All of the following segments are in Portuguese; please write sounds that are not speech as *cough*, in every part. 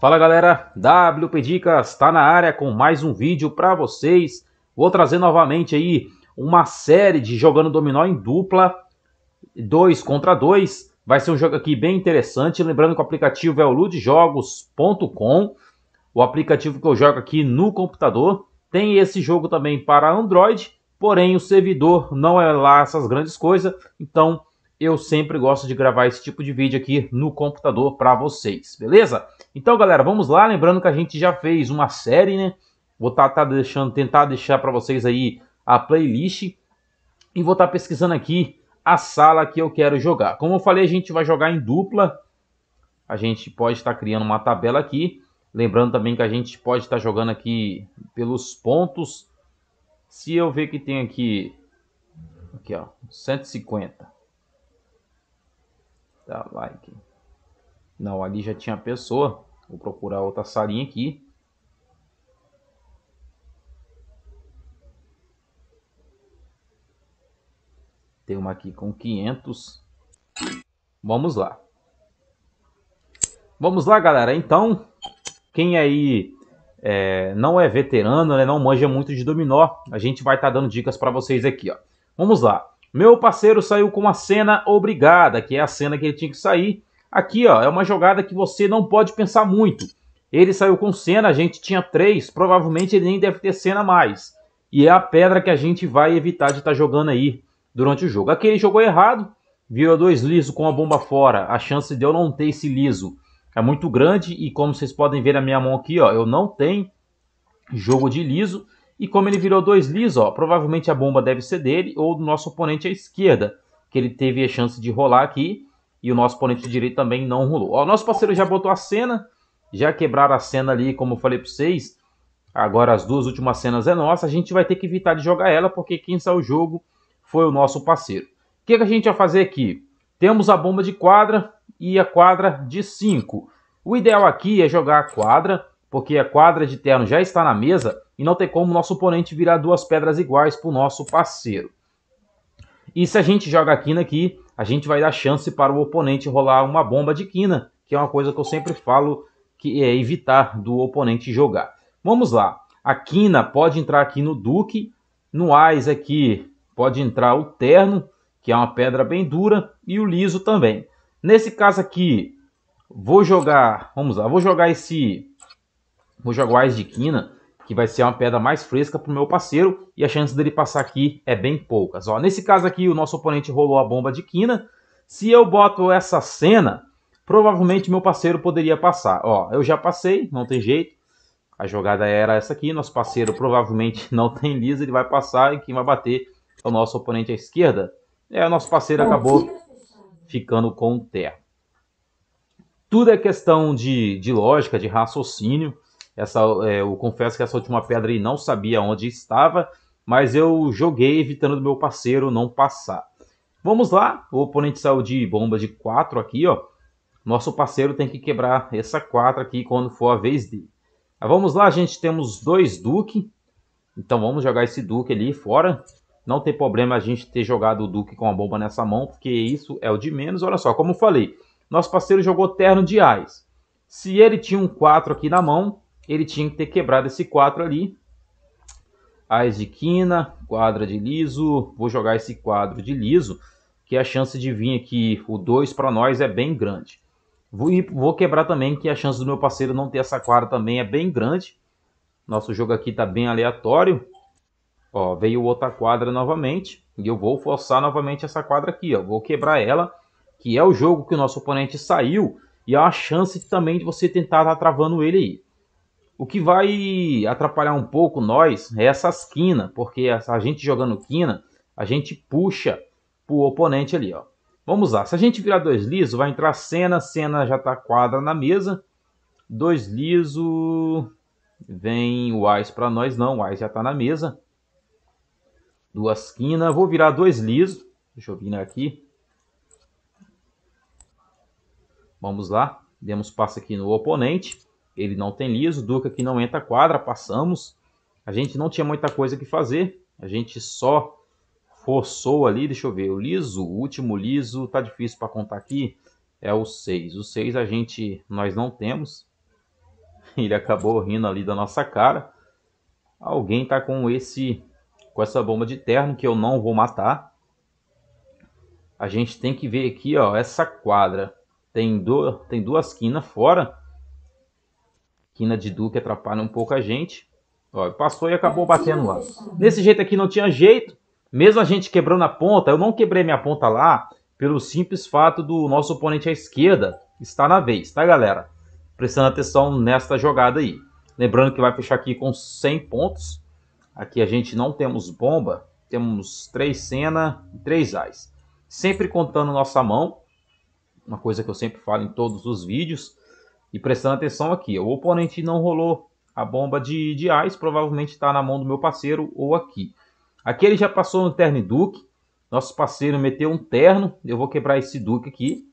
Fala galera, WP Dicas está na área com mais um vídeo para vocês. Vou trazer novamente aí uma série de jogando dominó em dupla, 2 contra 2. Vai ser um jogo aqui bem interessante, lembrando que o aplicativo é o ludjogos.com, o aplicativo que eu jogo aqui no computador. Tem esse jogo também para Android, porém o servidor não é lá essas grandes coisas, então eu sempre gosto de gravar esse tipo de vídeo aqui no computador para vocês, beleza? Então, galera, vamos lá, lembrando que a gente já fez uma série, né? Vou tá, tá deixando, tentar deixar para vocês aí a playlist e vou estar tá pesquisando aqui a sala que eu quero jogar. Como eu falei, a gente vai jogar em dupla. A gente pode estar tá criando uma tabela aqui. Lembrando também que a gente pode estar tá jogando aqui pelos pontos. Se eu ver que tem aqui, aqui ó, 150. Dá like. Não, ali já tinha pessoa. Vou procurar outra salinha aqui. Tem uma aqui com 500. Vamos lá. Vamos lá, galera. Então, quem aí é, não é veterano, né, não manja muito de dominó, a gente vai estar tá dando dicas para vocês aqui. Ó. Vamos lá. Meu parceiro saiu com a cena obrigada, que é a cena que ele tinha que sair. Aqui, ó, é uma jogada que você não pode pensar muito. Ele saiu com cena, a gente tinha três, provavelmente ele nem deve ter cena mais. E é a pedra que a gente vai evitar de estar tá jogando aí durante o jogo. Aqui ele jogou errado, virou dois liso com a bomba fora. A chance de eu não ter esse liso é muito grande e como vocês podem ver na minha mão aqui, ó, eu não tenho jogo de liso. E como ele virou dois lis, ó, provavelmente a bomba deve ser dele ou do nosso oponente à esquerda, que ele teve a chance de rolar aqui e o nosso oponente direito também não rolou. Ó, nosso parceiro já botou a cena, já quebraram a cena ali, como eu falei para vocês. Agora as duas últimas cenas é nossa, a gente vai ter que evitar de jogar ela, porque quem saiu o jogo foi o nosso parceiro. O que, que a gente vai fazer aqui? Temos a bomba de quadra e a quadra de 5. O ideal aqui é jogar a quadra, porque a quadra de terno já está na mesa e não tem como nosso oponente virar duas pedras iguais para o nosso parceiro. E se a gente joga a quina aqui, a gente vai dar chance para o oponente rolar uma bomba de quina, que é uma coisa que eu sempre falo que é evitar do oponente jogar. Vamos lá. A quina pode entrar aqui no duque, no ais aqui pode entrar o terno, que é uma pedra bem dura, e o liso também. Nesse caso aqui, vou jogar, vamos lá, vou jogar esse, vou jogar o ais de quina, que vai ser uma pedra mais fresca para o meu parceiro e a chance dele passar aqui é bem poucas. Ó, nesse caso aqui, o nosso oponente rolou a bomba de quina. Se eu boto essa cena, provavelmente meu parceiro poderia passar. Ó, eu já passei, não tem jeito. A jogada era essa aqui, nosso parceiro provavelmente *laughs* não tem lisa, ele vai passar e quem vai bater é o nosso oponente à esquerda. É, o nosso parceiro acabou ficando com o terra. Tudo é questão de, de lógica, de raciocínio. Essa, é, eu confesso que essa última pedra aí não sabia onde estava, mas eu joguei evitando do meu parceiro não passar. Vamos lá, o oponente saiu de bomba de 4 aqui, ó. Nosso parceiro tem que quebrar essa 4 aqui quando for a vez dele. Mas vamos lá, gente, temos dois Duque. Então vamos jogar esse Duque ali fora. Não tem problema a gente ter jogado o Duque com a bomba nessa mão, porque isso é o de menos. Olha só, como eu falei, nosso parceiro jogou terno de ais. Se ele tinha um 4 aqui na mão, ele tinha que ter quebrado esse 4 ali. As de quina, quadra de liso, vou jogar esse quadro de liso, que a chance de vir aqui o 2 para nós é bem grande. Vou, vou quebrar também que a chance do meu parceiro não ter essa quadra também é bem grande. Nosso jogo aqui está bem aleatório. Ó, veio outra quadra novamente. E eu vou forçar novamente essa quadra aqui. Ó. Vou quebrar ela. Que é o jogo que o nosso oponente saiu. E é a chance também de você tentar estar tá travando ele aí. O que vai atrapalhar um pouco nós é essas quina, porque a gente jogando quina, a gente puxa o oponente ali, ó. Vamos lá, se a gente virar dois liso, vai entrar cena, cena já tá quadra na mesa. Dois liso, vem o Ais para nós, não, o Ais já tá na mesa. Duas quina, vou virar dois liso, deixa eu virar aqui. Vamos lá, demos passo aqui no oponente ele não tem liso, Duca que não entra quadra, passamos. A gente não tinha muita coisa que fazer, a gente só forçou ali, deixa eu ver, o liso, o último liso, tá difícil para contar aqui, é o 6. O 6 a gente, nós não temos, *laughs* ele acabou rindo ali da nossa cara. Alguém tá com esse, com essa bomba de terno que eu não vou matar. A gente tem que ver aqui, ó, essa quadra tem, do, tem duas quinas fora, quina de Duque atrapalha um pouco a gente. Ó, passou e acabou batendo lá. Nesse jeito aqui não tinha jeito. Mesmo a gente quebrando a ponta, eu não quebrei minha ponta lá pelo simples fato do nosso oponente à esquerda estar na vez, tá galera? Prestando atenção nesta jogada aí. Lembrando que vai fechar aqui com 100 pontos. Aqui a gente não temos bomba, temos 3 cena e 3 ais. Sempre contando nossa mão, uma coisa que eu sempre falo em todos os vídeos. E prestando atenção aqui, o oponente não rolou a bomba de, de Ais, provavelmente está na mão do meu parceiro ou aqui. Aqui ele já passou no terno e Duque. Nosso parceiro meteu um terno. Eu vou quebrar esse Duque aqui.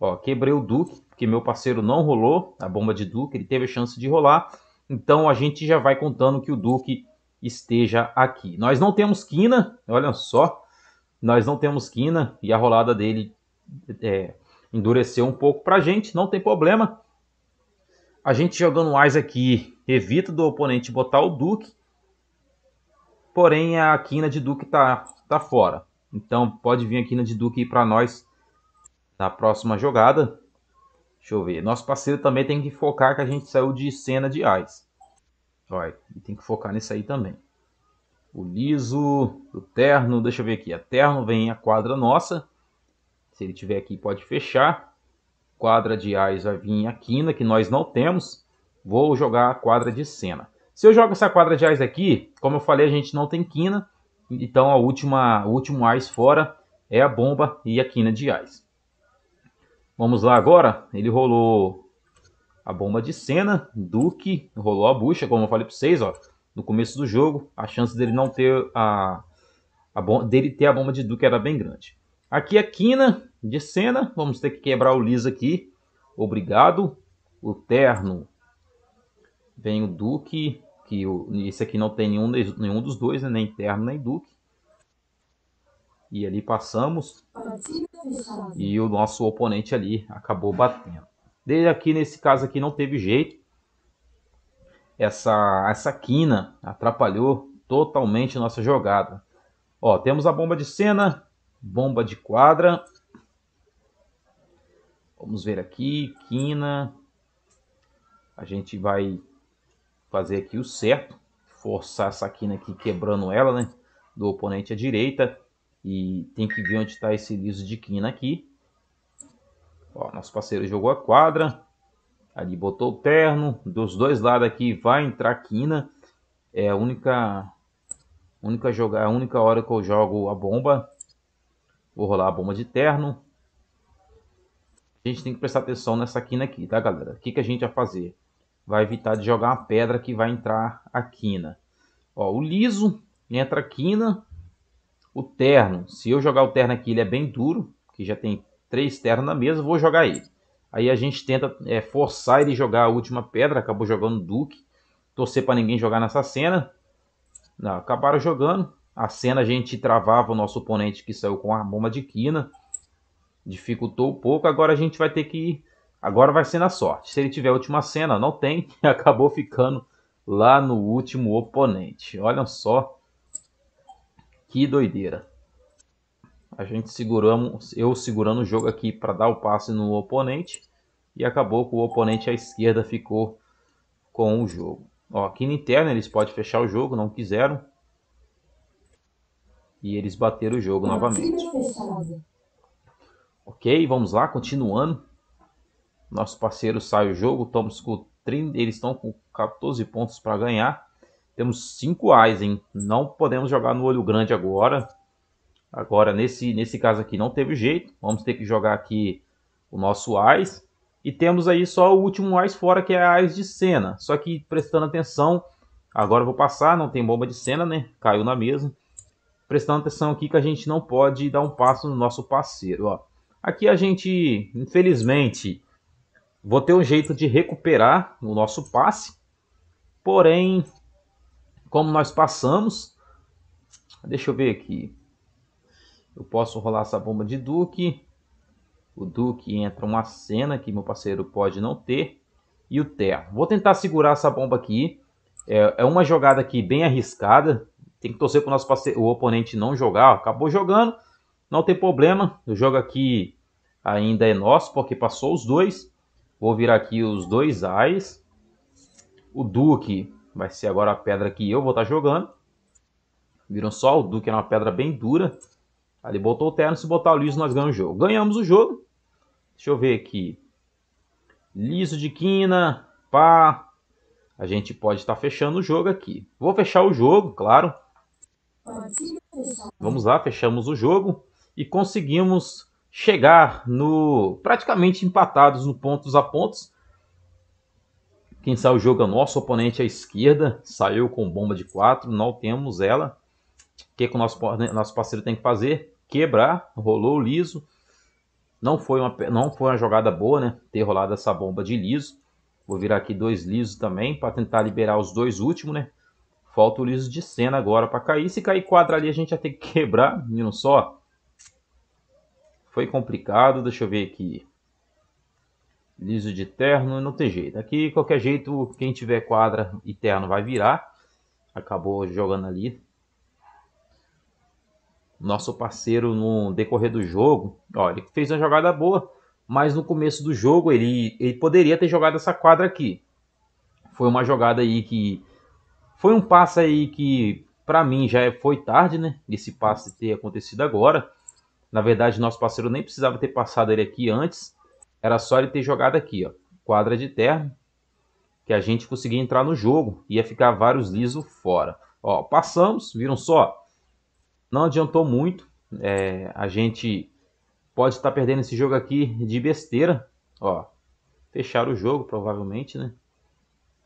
Ó, quebrei o Duque, porque meu parceiro não rolou a bomba de Duque. Ele teve a chance de rolar. Então a gente já vai contando que o Duque esteja aqui. Nós não temos quina, olha só. Nós não temos quina e a rolada dele é, endureceu um pouco para gente. Não tem problema. A gente jogando Wise aqui evita do oponente botar o Duke, Porém, a quina de Duke tá, tá fora. Então, pode vir a quina de Duke para nós na próxima jogada. Deixa eu ver. Nosso parceiro também tem que focar que a gente saiu de cena de Ice. Olha, tem que focar nisso aí também. O liso, o terno, deixa eu ver aqui. A terno vem a quadra nossa. Se ele tiver aqui, pode fechar quadra de ais vai vir a quina, que nós não temos. Vou jogar a quadra de cena. Se eu jogo essa quadra de ais aqui, como eu falei, a gente não tem quina. Então a última, o último ais fora é a bomba e a quina de ais. Vamos lá agora. Ele rolou a bomba de cena, Duque, rolou a bucha, como eu falei para vocês, ó, no começo do jogo. A chance dele não ter a, a dele ter a bomba de Duque era bem grande. Aqui a é quina de cena. Vamos ter que quebrar o liso aqui. Obrigado. O terno. Vem o duque. Que o, esse aqui não tem nenhum, nenhum dos dois, né? nem terno nem duque. E ali passamos. E o nosso oponente ali acabou batendo. Desde aqui, nesse caso aqui, não teve jeito. Essa, essa quina atrapalhou totalmente nossa jogada. Ó, temos a bomba de cena bomba de quadra. Vamos ver aqui, quina. A gente vai fazer aqui o certo, forçar essa quina aqui quebrando ela, né? Do oponente à direita. E tem que ver onde está esse liso de quina aqui. Ó, nosso parceiro jogou a quadra. Ali botou o terno. Dos dois lados aqui vai entrar quina. É a única, única, joga, a única hora que eu jogo a bomba Vou rolar a bomba de terno. A gente tem que prestar atenção nessa quina aqui, tá, galera? O que, que a gente vai fazer? Vai evitar de jogar uma pedra que vai entrar a quina. Ó, o liso entra a quina. O terno, se eu jogar o terno aqui, ele é bem duro, que já tem três ternos na mesa, vou jogar ele. Aí a gente tenta é, forçar ele jogar a última pedra, acabou jogando o Duque. Torcer para ninguém jogar nessa cena. Não, acabaram jogando. A cena a gente travava o nosso oponente que saiu com a bomba de quina. Dificultou um pouco, agora a gente vai ter que ir. Agora vai ser na sorte. Se ele tiver a última cena, não tem. *laughs* Acabou ficando lá no último oponente. Olha só que doideira. A gente seguramos, eu segurando o jogo aqui para dar o passe no oponente e acabou com o oponente à esquerda ficou com o jogo. Ó, aqui na interna eles podem fechar o jogo, não quiseram e eles bateram o jogo novamente. Ok, vamos lá, continuando. Nosso parceiro sai o jogo, estamos com 30, eles estão com 14 pontos para ganhar. Temos 5 reais, hein? Não podemos jogar no olho grande agora. Agora, nesse, nesse caso aqui, não teve jeito. Vamos ter que jogar aqui o nosso AIS. E temos aí só o último AIS fora, que é a AIS de cena. Só que, prestando atenção, agora eu vou passar, não tem bomba de cena, né? Caiu na mesa prestando atenção aqui que a gente não pode dar um passo no nosso parceiro. Ó. Aqui a gente, infelizmente, vou ter um jeito de recuperar o nosso passe, porém, como nós passamos, deixa eu ver aqui, eu posso rolar essa bomba de Duque, o Duque entra uma cena que meu parceiro pode não ter, e o Terra. Vou tentar segurar essa bomba aqui, é, é uma jogada aqui bem arriscada, tem que torcer para o nosso oponente não jogar. Acabou jogando, não tem problema. O jogo aqui ainda é nosso, porque passou os dois. Vou virar aqui os dois AIS. O Duque vai ser agora a pedra que eu vou estar tá jogando. Viram só? O Duque é uma pedra bem dura. Ali botou o terno. Se botar o liso, nós ganhamos o jogo. Ganhamos o jogo. Deixa eu ver aqui. Liso de quina. Pá. A gente pode estar tá fechando o jogo aqui. Vou fechar o jogo, claro. Vamos lá, fechamos o jogo e conseguimos chegar no praticamente empatados no pontos a pontos. Quem saiu joga é nosso oponente à esquerda, saiu com bomba de 4, não temos ela. O que, é que o nosso, nosso parceiro tem que fazer? Quebrar, rolou liso. Não foi, uma, não foi uma jogada boa, né? Ter rolado essa bomba de liso. Vou virar aqui dois lisos também para tentar liberar os dois últimos, né? Falta o liso de cena agora para cair. Se cair quadra ali, a gente já ter que *laughs* quebrar, menino só. Foi complicado, deixa eu ver aqui. Liso de terno, não tem jeito. Aqui, qualquer jeito, quem tiver quadra e terno vai virar. Acabou jogando ali. Nosso parceiro, no decorrer do jogo, olha, ele fez uma jogada boa, mas no começo do jogo ele, ele poderia ter jogado essa quadra aqui. Foi uma jogada aí que foi um passe aí que, para mim, já é, foi tarde, né? Esse passe ter acontecido agora. Na verdade, nosso parceiro nem precisava ter passado ele aqui antes. Era só ele ter jogado aqui, ó. Quadra de terra. Que a gente conseguia entrar no jogo. Ia ficar vários lisos fora. Ó, passamos, viram só? Não adiantou muito. É, a gente pode estar tá perdendo esse jogo aqui de besteira. Ó, fecharam o jogo, provavelmente, né?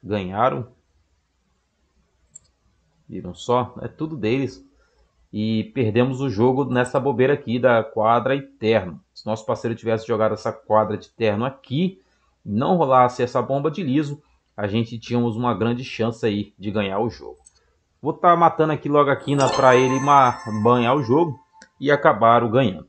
Ganharam. Viram só? É tudo deles. E perdemos o jogo nessa bobeira aqui da quadra e terno. Se nosso parceiro tivesse jogado essa quadra de terno aqui, não rolasse essa bomba de liso, a gente tínhamos uma grande chance aí de ganhar o jogo. Vou estar tá matando aqui logo aqui na para ele banhar o jogo e acabaram ganhando.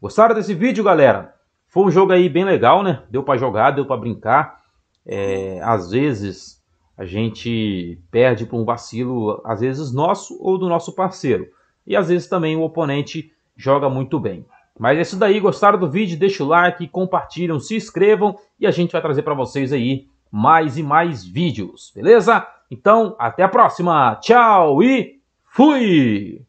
Gostaram desse vídeo, galera? Foi um jogo aí bem legal, né? Deu para jogar, deu para brincar. É, às vezes a gente perde por um vacilo, às vezes nosso ou do nosso parceiro. E às vezes também o oponente joga muito bem. Mas é isso daí, gostaram do vídeo? Deixa o like, compartilham, se inscrevam e a gente vai trazer para vocês aí mais e mais vídeos, beleza? Então, até a próxima. Tchau e fui!